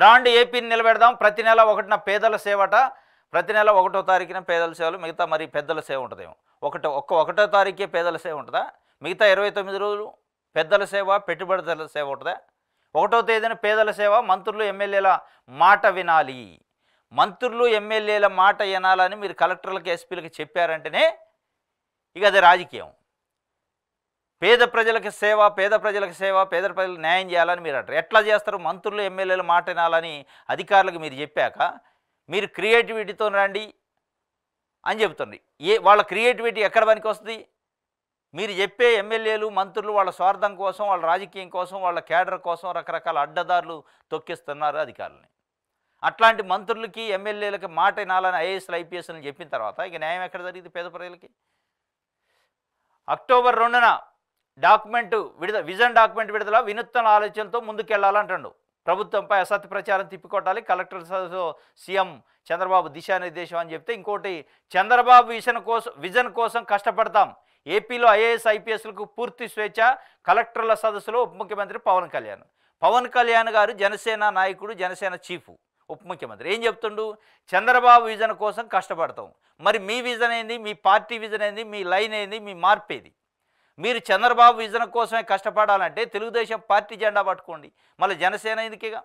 brand ఏపీని నిలబెడదాం ప్రతి నెల ఒకటిన పేదల సేవట ప్రతి నెల ఒకటో తారీఖున పేదల సేవలు మిగతా మరి పెద్దల సేవ ఉంటుందేమో ఒకటి ఒక్క ఒకటో తారీఖే పేదల సేవ ఉంటుందా మిగతా ఇరవై తొమ్మిది రోజులు పెద్దల సేవ పెట్టుబడిదారుల సేవ ఉంటుందా ఒకటో తేదీన పేదల సేవ మంత్రులు ఎమ్మెల్యేల మాట వినాలి మంత్రులు ఎమ్మెల్యేల మాట వినాలని మీరు కలెక్టర్లకు ఎస్పీలకు చెప్పారంటేనే ఇక అది రాజకీయం పేద ప్రజలకు సేవ పేద ప్రజలకు సేవ పేద ప్రజలకు న్యాయం చేయాలని మీరు అంటారు ఎట్లా చేస్తారు మంత్రులు ఎమ్మెల్యేలు మాట వినాలని అధికారులకు మీరు చెప్పాక మీరు క్రియేటివిటీతో రండి అని చెబుతుంది ఏ వాళ్ళ క్రియేటివిటీ ఎక్కడ పనికి వస్తుంది మీరు చెప్పే ఎమ్మెల్యేలు మంత్రులు వాళ్ళ స్వార్థం కోసం వాళ్ళ రాజకీయం కోసం వాళ్ళ కేడర్ కోసం రకరకాల అడ్డదారులు తొక్కిస్తున్నారు అధికారులని అట్లాంటి మంత్రులకి ఎమ్మెల్యేలకి మాట వినాలని ఐఏఎస్లు ఐపీఎస్లు చెప్పిన తర్వాత ఇక న్యాయం ఎక్కడ జరిగింది పేద ప్రజలకి అక్టోబర్ రెండున డాక్యుమెంట్ విడుదల విజన్ డాక్యుమెంట్ విడుదల వినూత్న ఆలోచనతో ముందుకెళ్లాలంటాడు ప్రభుత్వంపై అసత్య ప్రచారం తిప్పికొట్టాలి కలెక్టర్ సదస్సు సీఎం చంద్రబాబు దిశానిర్దేశం అని చెప్తే ఇంకోటి చంద్రబాబు విజన్ కోసం విజన్ కోసం కష్టపడతాం ఏపీలో ఐఏఎస్ ఐపీఎస్లకు పూర్తి స్వేచ్ఛ కలెక్టర్ల సదస్సులో ఉప ముఖ్యమంత్రి పవన్ కళ్యాణ్ పవన్ కళ్యాణ్ గారు జనసేన నాయకుడు జనసేన చీఫ్ ఉప ముఖ్యమంత్రి ఏం చెప్తుండు చంద్రబాబు విజన్ కోసం కష్టపడతాం మరి మీ విజన్ ఏంది మీ పార్టీ విజన్ ఏంది మీ లైన్ ఏంది మీ మార్పు ఏది మీరు చంద్రబాబు విజన కోసమే కష్టపడాలంటే తెలుగుదేశం పార్టీ జెండా పట్టుకోండి మళ్ళీ జనసేన ఎందుకేగా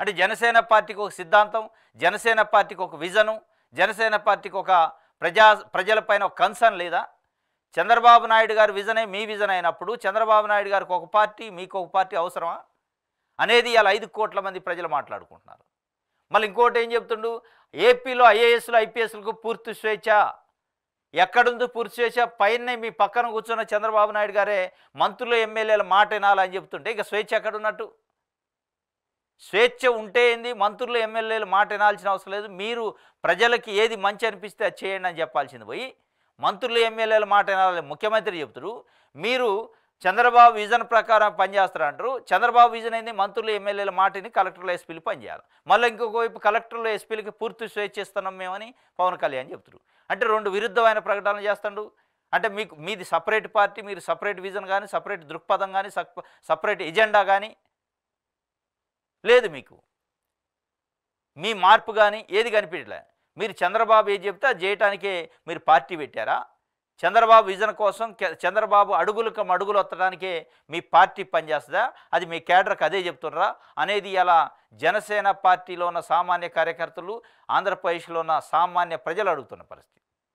అంటే జనసేన పార్టీకి ఒక సిద్ధాంతం జనసేన పార్టీకి ఒక విజను జనసేన పార్టీకి ఒక ప్రజా ప్రజలపైన ఒక కన్సర్న్ లేదా చంద్రబాబు నాయుడు గారి విజనే మీ విజన్ అయినప్పుడు చంద్రబాబు నాయుడు గారికి ఒక పార్టీ మీకు ఒక పార్టీ అవసరమా అనేది ఇలా ఐదు కోట్ల మంది ప్రజలు మాట్లాడుకుంటున్నారు మళ్ళీ ఇంకోటి ఏం చెప్తుండు ఏపీలో ఐఏఎస్లు ఐపీఎస్లకు పూర్తి స్వేచ్ఛ ఎక్కడుందో పూర్తి చేసా పైన మీ పక్కన కూర్చున్న చంద్రబాబు నాయుడు గారే మంత్రులు ఎమ్మెల్యేల మాట వినాలని చెప్తుంటే ఇక స్వేచ్ఛ ఎక్కడున్నట్టు స్వేచ్ఛ ఉంటే ఏంది మంత్రులు ఎమ్మెల్యేలు మాట వినాల్సిన అవసరం లేదు మీరు ప్రజలకి ఏది మంచి అనిపిస్తే అది చేయండి అని చెప్పాల్సింది పోయి మంత్రులు ఎమ్మెల్యేల మాట వినాలని ముఖ్యమంత్రి చెప్తురు మీరు చంద్రబాబు విజన్ ప్రకారం పనిచేస్తారంటారు చంద్రబాబు విజన్ అయింది మంత్రులు ఎమ్మెల్యేల మాటని కలెక్టర్లు ఎస్పీలు పనిచేయాలి మళ్ళీ ఇంకొక వైపు కలెక్టర్లు ఎస్పీలకి పూర్తి స్వేచ్ఛ ఇస్తున్నాం మేమని పవన్ కళ్యాణ్ చెప్తున్నారు అంటే రెండు విరుద్ధమైన ప్రకటనలు చేస్తాడు అంటే మీకు మీది సపరేట్ పార్టీ మీరు సపరేట్ విజన్ కానీ సపరేట్ దృక్పథం కానీ సపరేట్ ఎజెండా కానీ లేదు మీకు మీ మార్పు కానీ ఏది కనిపించలే మీరు చంద్రబాబు ఏది చెప్తే అది చేయటానికే మీరు పార్టీ పెట్టారా చంద్రబాబు విజన్ కోసం చంద్రబాబు అడుగులకు అడుగులు వత్తడానికే మీ పార్టీ పనిచేస్తుందా అది మీ కేడర్కి అదే చెప్తుర్రా అనేది ఇలా జనసేన పార్టీలో ఉన్న సామాన్య కార్యకర్తలు ఆంధ్రప్రదేశ్లో ఉన్న సామాన్య ప్రజలు అడుగుతున్న పరిస్థితి